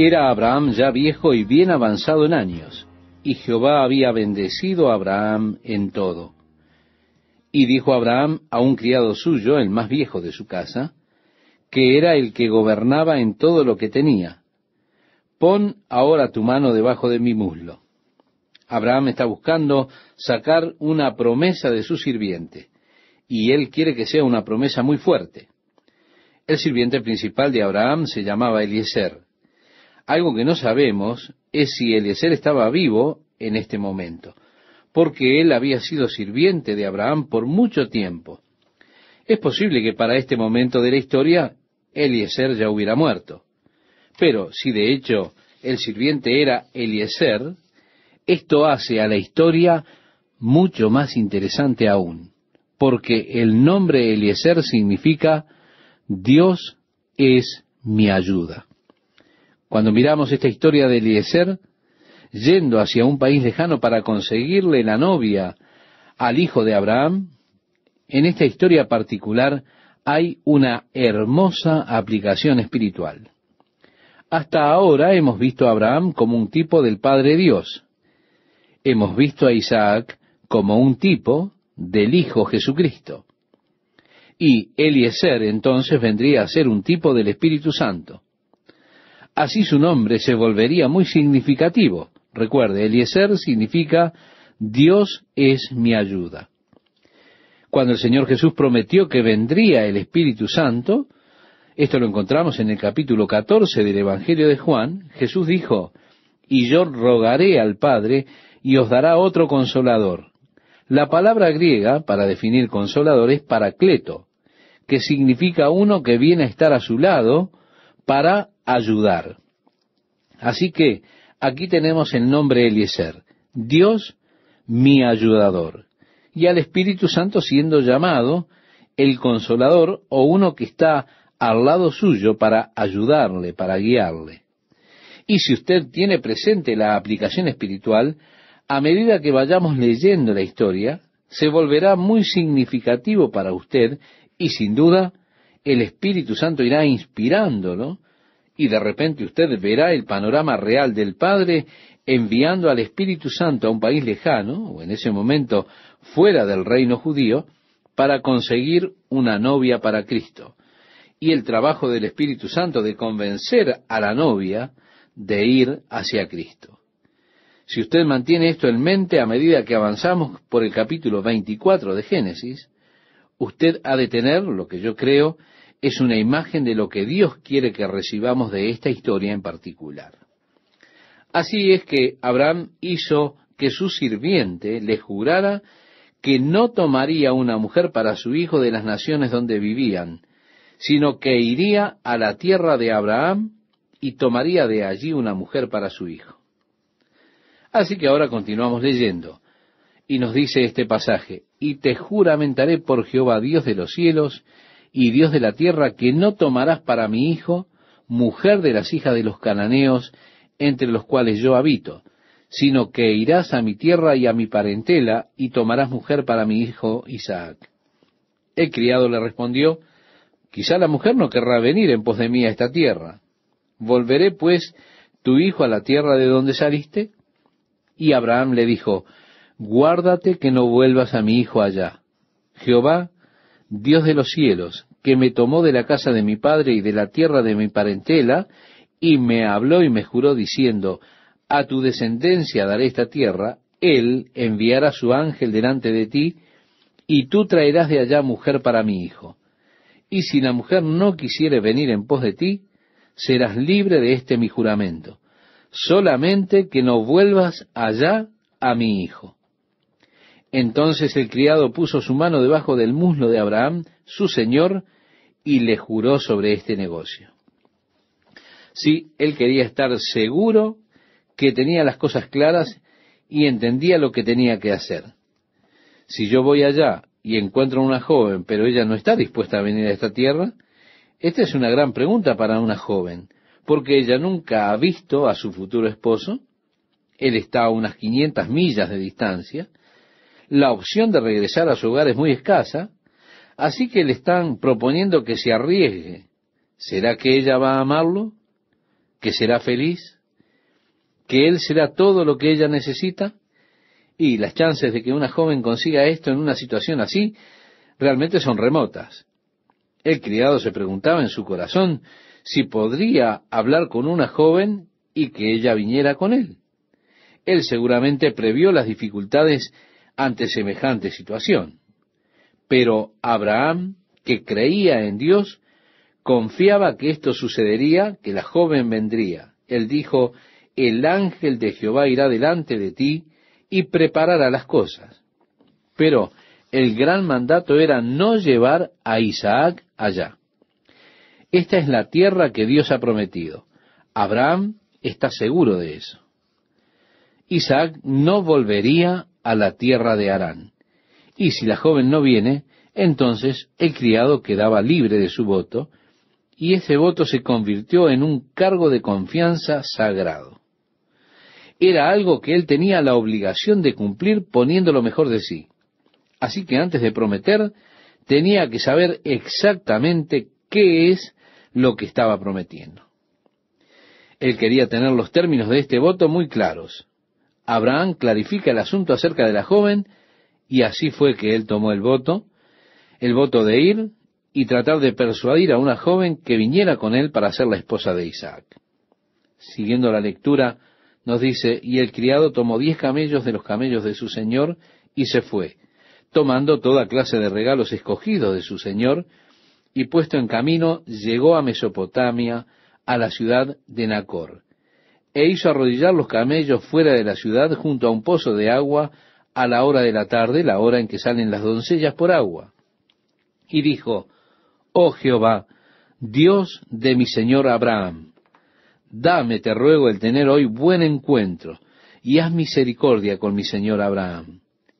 Era Abraham ya viejo y bien avanzado en años, y Jehová había bendecido a Abraham en todo. Y dijo Abraham a un criado suyo, el más viejo de su casa, que era el que gobernaba en todo lo que tenía, pon ahora tu mano debajo de mi muslo. Abraham está buscando sacar una promesa de su sirviente, y él quiere que sea una promesa muy fuerte. El sirviente principal de Abraham se llamaba Eliezer, algo que no sabemos es si Eliezer estaba vivo en este momento, porque él había sido sirviente de Abraham por mucho tiempo. Es posible que para este momento de la historia Eliezer ya hubiera muerto. Pero si de hecho el sirviente era Eliezer, esto hace a la historia mucho más interesante aún, porque el nombre Eliezer significa Dios es mi ayuda. Cuando miramos esta historia de Eliezer, yendo hacia un país lejano para conseguirle la novia al hijo de Abraham, en esta historia particular hay una hermosa aplicación espiritual. Hasta ahora hemos visto a Abraham como un tipo del Padre Dios. Hemos visto a Isaac como un tipo del Hijo Jesucristo. Y Eliezer entonces vendría a ser un tipo del Espíritu Santo. Así su nombre se volvería muy significativo. Recuerde, Eliezer significa Dios es mi ayuda. Cuando el Señor Jesús prometió que vendría el Espíritu Santo, esto lo encontramos en el capítulo 14 del Evangelio de Juan, Jesús dijo, y yo rogaré al Padre y os dará otro consolador. La palabra griega para definir consolador es paracleto, que significa uno que viene a estar a su lado para ayudar. Así que aquí tenemos el nombre Eliezer, Dios mi ayudador, y al Espíritu Santo siendo llamado el consolador o uno que está al lado suyo para ayudarle, para guiarle. Y si usted tiene presente la aplicación espiritual, a medida que vayamos leyendo la historia, se volverá muy significativo para usted y sin duda el Espíritu Santo irá inspirándolo y de repente usted verá el panorama real del Padre enviando al Espíritu Santo a un país lejano, o en ese momento fuera del reino judío, para conseguir una novia para Cristo. Y el trabajo del Espíritu Santo de convencer a la novia de ir hacia Cristo. Si usted mantiene esto en mente a medida que avanzamos por el capítulo 24 de Génesis, usted ha de tener lo que yo creo es una imagen de lo que Dios quiere que recibamos de esta historia en particular. Así es que Abraham hizo que su sirviente le jurara que no tomaría una mujer para su hijo de las naciones donde vivían, sino que iría a la tierra de Abraham y tomaría de allí una mujer para su hijo. Así que ahora continuamos leyendo. Y nos dice este pasaje, y te juramentaré por Jehová Dios de los cielos, y Dios de la tierra, que no tomarás para mi hijo mujer de las hijas de los cananeos entre los cuales yo habito, sino que irás a mi tierra y a mi parentela y tomarás mujer para mi hijo Isaac. El criado le respondió, quizá la mujer no querrá venir en pos de mí a esta tierra. Volveré pues tu hijo a la tierra de donde saliste. Y Abraham le dijo, guárdate que no vuelvas a mi hijo allá. Jehová Dios de los cielos, que me tomó de la casa de mi padre y de la tierra de mi parentela, y me habló y me juró diciendo, a tu descendencia daré esta tierra, él enviará su ángel delante de ti, y tú traerás de allá mujer para mi hijo. Y si la mujer no quisiere venir en pos de ti, serás libre de este mi juramento, solamente que no vuelvas allá a mi hijo. Entonces el criado puso su mano debajo del muslo de Abraham, su señor, y le juró sobre este negocio. Sí, él quería estar seguro que tenía las cosas claras y entendía lo que tenía que hacer. Si yo voy allá y encuentro a una joven, pero ella no está dispuesta a venir a esta tierra, esta es una gran pregunta para una joven, porque ella nunca ha visto a su futuro esposo, él está a unas 500 millas de distancia, la opción de regresar a su hogar es muy escasa, así que le están proponiendo que se arriesgue. ¿Será que ella va a amarlo? ¿Que será feliz? ¿Que él será todo lo que ella necesita? Y las chances de que una joven consiga esto en una situación así realmente son remotas. El criado se preguntaba en su corazón si podría hablar con una joven y que ella viniera con él. Él seguramente previó las dificultades ante semejante situación. Pero Abraham, que creía en Dios, confiaba que esto sucedería, que la joven vendría. Él dijo, el ángel de Jehová irá delante de ti y preparará las cosas. Pero el gran mandato era no llevar a Isaac allá. Esta es la tierra que Dios ha prometido. Abraham está seguro de eso. Isaac no volvería a la tierra de Arán. Y si la joven no viene, entonces el criado quedaba libre de su voto, y ese voto se convirtió en un cargo de confianza sagrado. Era algo que él tenía la obligación de cumplir poniendo lo mejor de sí. Así que antes de prometer, tenía que saber exactamente qué es lo que estaba prometiendo. Él quería tener los términos de este voto muy claros. Abraham clarifica el asunto acerca de la joven y así fue que él tomó el voto, el voto de ir y tratar de persuadir a una joven que viniera con él para ser la esposa de Isaac. Siguiendo la lectura, nos dice, y el criado tomó diez camellos de los camellos de su señor y se fue, tomando toda clase de regalos escogidos de su señor, y puesto en camino llegó a Mesopotamia, a la ciudad de Nacor e hizo arrodillar los camellos fuera de la ciudad junto a un pozo de agua a la hora de la tarde, la hora en que salen las doncellas por agua. Y dijo, Oh Jehová, Dios de mi señor Abraham, dame, te ruego, el tener hoy buen encuentro, y haz misericordia con mi señor Abraham.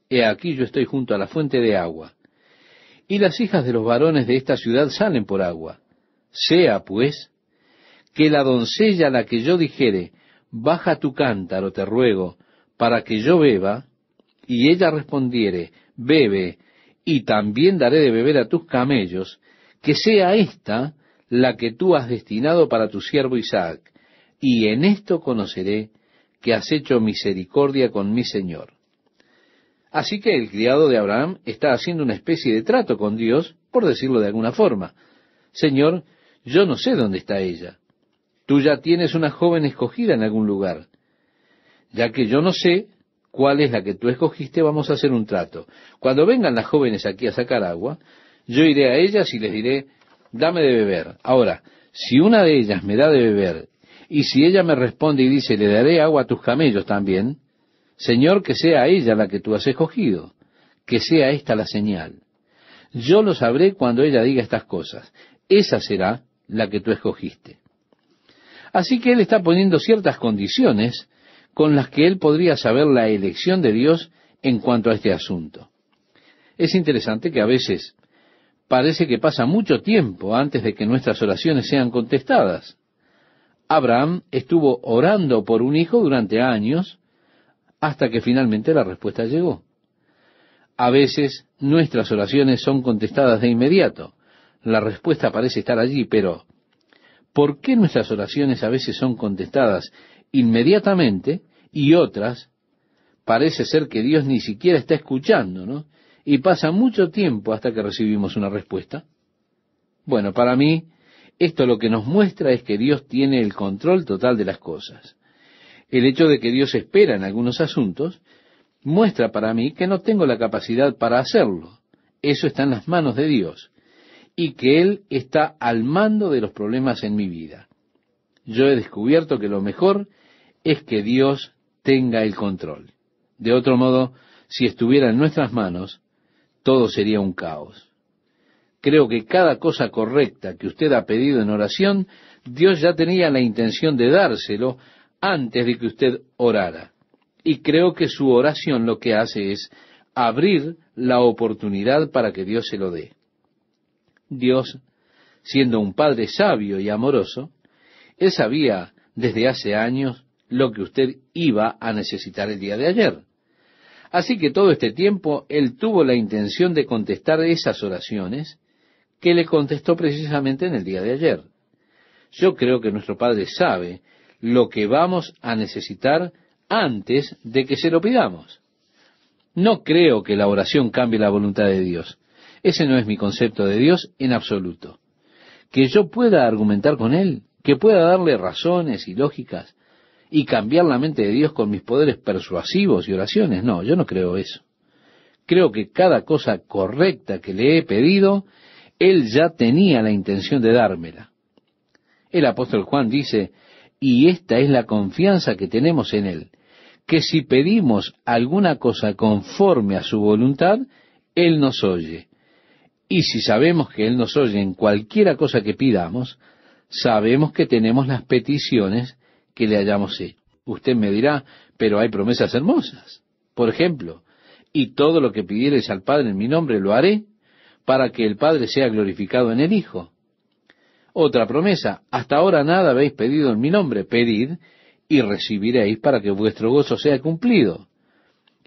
He aquí yo estoy junto a la fuente de agua. Y las hijas de los varones de esta ciudad salen por agua. Sea, pues, que la doncella a la que yo dijere, baja tu cántaro, te ruego, para que yo beba, y ella respondiere, bebe, y también daré de beber a tus camellos, que sea esta la que tú has destinado para tu siervo Isaac, y en esto conoceré que has hecho misericordia con mi Señor. Así que el criado de Abraham está haciendo una especie de trato con Dios, por decirlo de alguna forma. Señor, yo no sé dónde está ella tú ya tienes una joven escogida en algún lugar. Ya que yo no sé cuál es la que tú escogiste, vamos a hacer un trato. Cuando vengan las jóvenes aquí a sacar agua, yo iré a ellas y les diré, dame de beber. Ahora, si una de ellas me da de beber, y si ella me responde y dice, le daré agua a tus camellos también, Señor, que sea ella la que tú has escogido, que sea esta la señal. Yo lo sabré cuando ella diga estas cosas. Esa será la que tú escogiste. Así que él está poniendo ciertas condiciones con las que él podría saber la elección de Dios en cuanto a este asunto. Es interesante que a veces parece que pasa mucho tiempo antes de que nuestras oraciones sean contestadas. Abraham estuvo orando por un hijo durante años hasta que finalmente la respuesta llegó. A veces nuestras oraciones son contestadas de inmediato. La respuesta parece estar allí, pero ¿Por qué nuestras oraciones a veces son contestadas inmediatamente y otras parece ser que Dios ni siquiera está escuchando, ¿no? Y pasa mucho tiempo hasta que recibimos una respuesta. Bueno, para mí, esto lo que nos muestra es que Dios tiene el control total de las cosas. El hecho de que Dios espera en algunos asuntos muestra para mí que no tengo la capacidad para hacerlo. Eso está en las manos de Dios y que Él está al mando de los problemas en mi vida. Yo he descubierto que lo mejor es que Dios tenga el control. De otro modo, si estuviera en nuestras manos, todo sería un caos. Creo que cada cosa correcta que usted ha pedido en oración, Dios ya tenía la intención de dárselo antes de que usted orara. Y creo que su oración lo que hace es abrir la oportunidad para que Dios se lo dé. Dios, siendo un Padre sabio y amoroso, Él sabía desde hace años lo que usted iba a necesitar el día de ayer. Así que todo este tiempo Él tuvo la intención de contestar esas oraciones que le contestó precisamente en el día de ayer. Yo creo que nuestro Padre sabe lo que vamos a necesitar antes de que se lo pidamos. No creo que la oración cambie la voluntad de Dios. Ese no es mi concepto de Dios en absoluto. Que yo pueda argumentar con Él, que pueda darle razones y lógicas y cambiar la mente de Dios con mis poderes persuasivos y oraciones. No, yo no creo eso. Creo que cada cosa correcta que le he pedido, Él ya tenía la intención de dármela. El apóstol Juan dice, y esta es la confianza que tenemos en Él, que si pedimos alguna cosa conforme a su voluntad, Él nos oye. Y si sabemos que Él nos oye en cualquiera cosa que pidamos, sabemos que tenemos las peticiones que le hayamos hecho. Usted me dirá, pero hay promesas hermosas. Por ejemplo, y todo lo que pidiereis al Padre en mi nombre lo haré, para que el Padre sea glorificado en el Hijo. Otra promesa, hasta ahora nada habéis pedido en mi nombre, pedid y recibiréis para que vuestro gozo sea cumplido.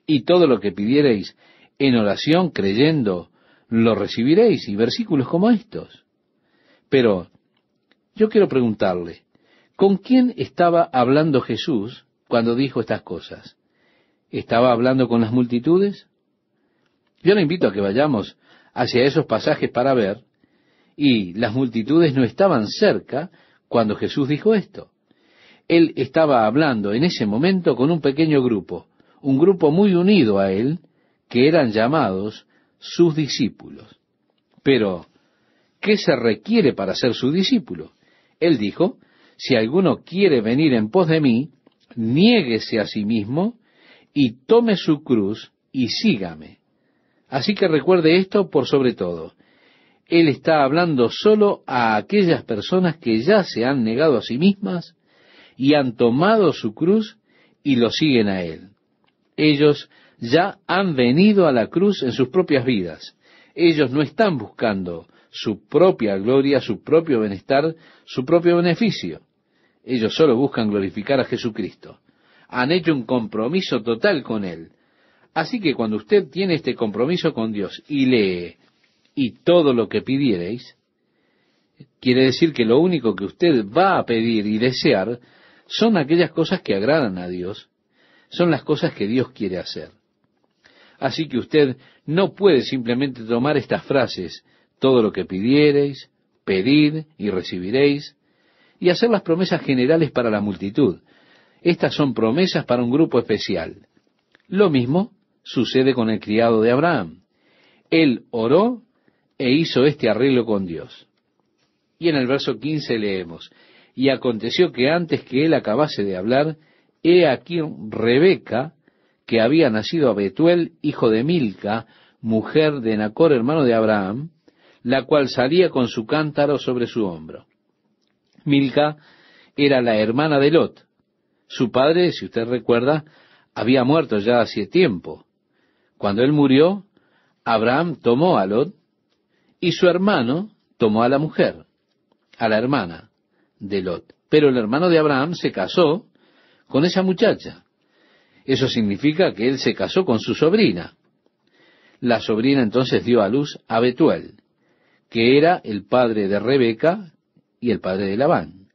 Y todo lo que pidiereis en oración creyendo, lo recibiréis, y versículos como estos. Pero yo quiero preguntarle, ¿con quién estaba hablando Jesús cuando dijo estas cosas? ¿Estaba hablando con las multitudes? Yo le invito a que vayamos hacia esos pasajes para ver, y las multitudes no estaban cerca cuando Jesús dijo esto. Él estaba hablando en ese momento con un pequeño grupo, un grupo muy unido a él, que eran llamados sus discípulos. Pero, ¿qué se requiere para ser su discípulo? Él dijo, si alguno quiere venir en pos de mí, niéguese a sí mismo y tome su cruz y sígame. Así que recuerde esto por sobre todo. Él está hablando solo a aquellas personas que ya se han negado a sí mismas y han tomado su cruz y lo siguen a Él. Ellos ya han venido a la cruz en sus propias vidas. Ellos no están buscando su propia gloria, su propio bienestar, su propio beneficio. Ellos solo buscan glorificar a Jesucristo. Han hecho un compromiso total con Él. Así que cuando usted tiene este compromiso con Dios y lee y todo lo que pidiereis, quiere decir que lo único que usted va a pedir y desear son aquellas cosas que agradan a Dios, son las cosas que Dios quiere hacer. Así que usted no puede simplemente tomar estas frases, todo lo que pidiereis, pedid y recibiréis, y hacer las promesas generales para la multitud. Estas son promesas para un grupo especial. Lo mismo sucede con el criado de Abraham. Él oró e hizo este arreglo con Dios. Y en el verso 15 leemos, y aconteció que antes que él acabase de hablar, he aquí Rebeca, que había nacido a Betuel, hijo de Milca, mujer de Nacor, hermano de Abraham, la cual salía con su cántaro sobre su hombro. Milca era la hermana de Lot. Su padre, si usted recuerda, había muerto ya hace tiempo. Cuando él murió, Abraham tomó a Lot y su hermano tomó a la mujer, a la hermana de Lot. Pero el hermano de Abraham se casó con esa muchacha eso significa que él se casó con su sobrina. La sobrina entonces dio a luz a Betuel, que era el padre de Rebeca y el padre de Labán,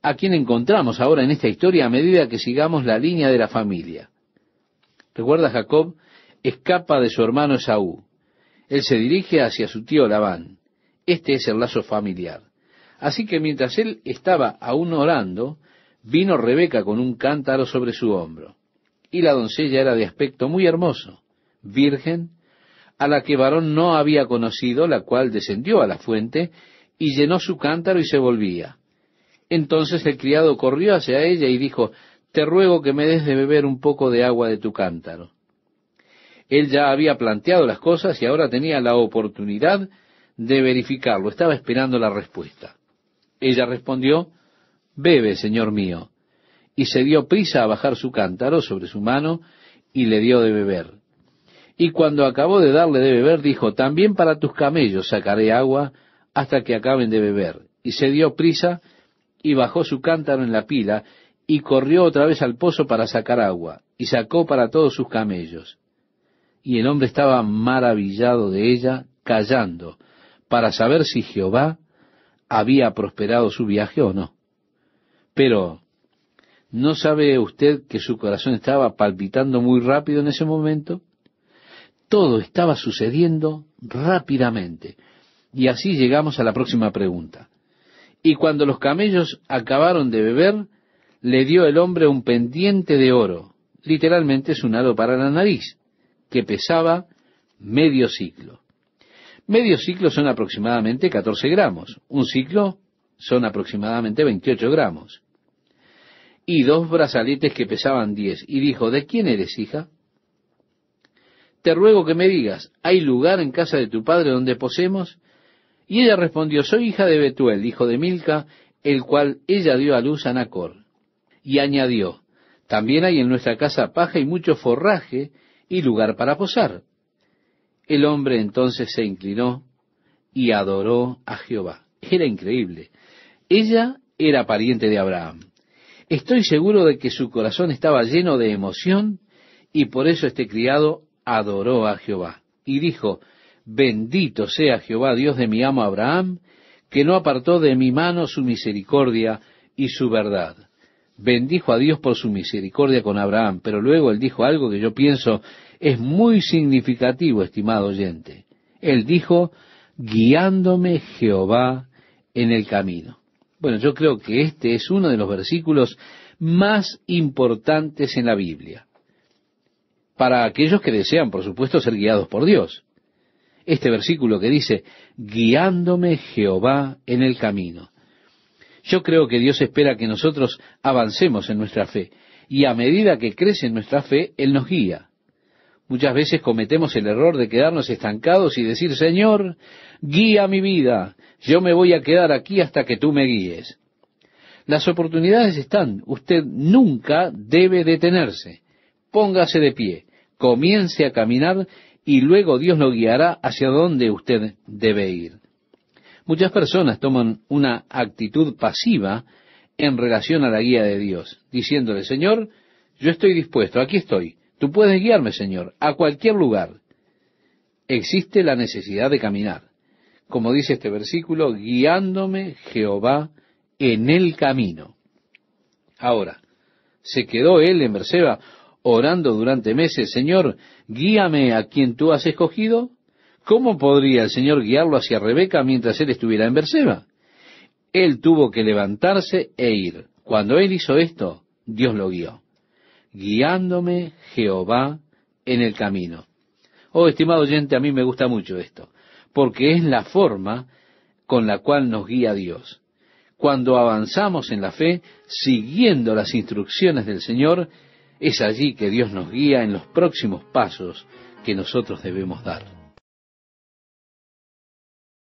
a quien encontramos ahora en esta historia a medida que sigamos la línea de la familia. Recuerda, Jacob escapa de su hermano Esaú. Él se dirige hacia su tío Labán. Este es el lazo familiar. Así que mientras él estaba aún orando, vino Rebeca con un cántaro sobre su hombro y la doncella era de aspecto muy hermoso, virgen, a la que varón no había conocido, la cual descendió a la fuente y llenó su cántaro y se volvía. Entonces el criado corrió hacia ella y dijo, Te ruego que me des de beber un poco de agua de tu cántaro. Él ya había planteado las cosas y ahora tenía la oportunidad de verificarlo. Estaba esperando la respuesta. Ella respondió, Bebe, señor mío, y se dio prisa a bajar su cántaro sobre su mano y le dio de beber. Y cuando acabó de darle de beber, dijo, también para tus camellos sacaré agua hasta que acaben de beber. Y se dio prisa y bajó su cántaro en la pila y corrió otra vez al pozo para sacar agua y sacó para todos sus camellos. Y el hombre estaba maravillado de ella, callando, para saber si Jehová había prosperado su viaje o no. Pero ¿No sabe usted que su corazón estaba palpitando muy rápido en ese momento? Todo estaba sucediendo rápidamente. Y así llegamos a la próxima pregunta. Y cuando los camellos acabaron de beber, le dio el hombre un pendiente de oro, literalmente es un halo para la nariz, que pesaba medio ciclo. Medio ciclo son aproximadamente 14 gramos, un ciclo son aproximadamente 28 gramos y dos brazaletes que pesaban diez, y dijo, ¿de quién eres, hija? Te ruego que me digas, ¿hay lugar en casa de tu padre donde posemos? Y ella respondió, soy hija de Betuel, hijo de Milca, el cual ella dio a luz a Nacor. Y añadió, también hay en nuestra casa paja y mucho forraje y lugar para posar. El hombre entonces se inclinó y adoró a Jehová. Era increíble. Ella era pariente de Abraham. Estoy seguro de que su corazón estaba lleno de emoción y por eso este criado adoró a Jehová y dijo, bendito sea Jehová Dios de mi amo Abraham, que no apartó de mi mano su misericordia y su verdad. Bendijo a Dios por su misericordia con Abraham, pero luego él dijo algo que yo pienso es muy significativo, estimado oyente. Él dijo, guiándome Jehová en el camino. Bueno, yo creo que este es uno de los versículos más importantes en la Biblia, para aquellos que desean, por supuesto, ser guiados por Dios. Este versículo que dice, guiándome Jehová en el camino. Yo creo que Dios espera que nosotros avancemos en nuestra fe, y a medida que crece nuestra fe, Él nos guía. Muchas veces cometemos el error de quedarnos estancados y decir, Señor, guía mi vida, yo me voy a quedar aquí hasta que tú me guíes. Las oportunidades están, usted nunca debe detenerse. Póngase de pie, comience a caminar y luego Dios lo guiará hacia donde usted debe ir. Muchas personas toman una actitud pasiva en relación a la guía de Dios, diciéndole, Señor, yo estoy dispuesto, aquí estoy, Tú puedes guiarme, Señor, a cualquier lugar. Existe la necesidad de caminar. Como dice este versículo, guiándome Jehová en el camino. Ahora, se quedó él en Berseba orando durante meses, Señor, guíame a quien tú has escogido. ¿Cómo podría el Señor guiarlo hacia Rebeca mientras él estuviera en Berseba? Él tuvo que levantarse e ir. Cuando él hizo esto, Dios lo guió guiándome Jehová en el camino. Oh, estimado oyente, a mí me gusta mucho esto, porque es la forma con la cual nos guía Dios. Cuando avanzamos en la fe, siguiendo las instrucciones del Señor, es allí que Dios nos guía en los próximos pasos que nosotros debemos dar.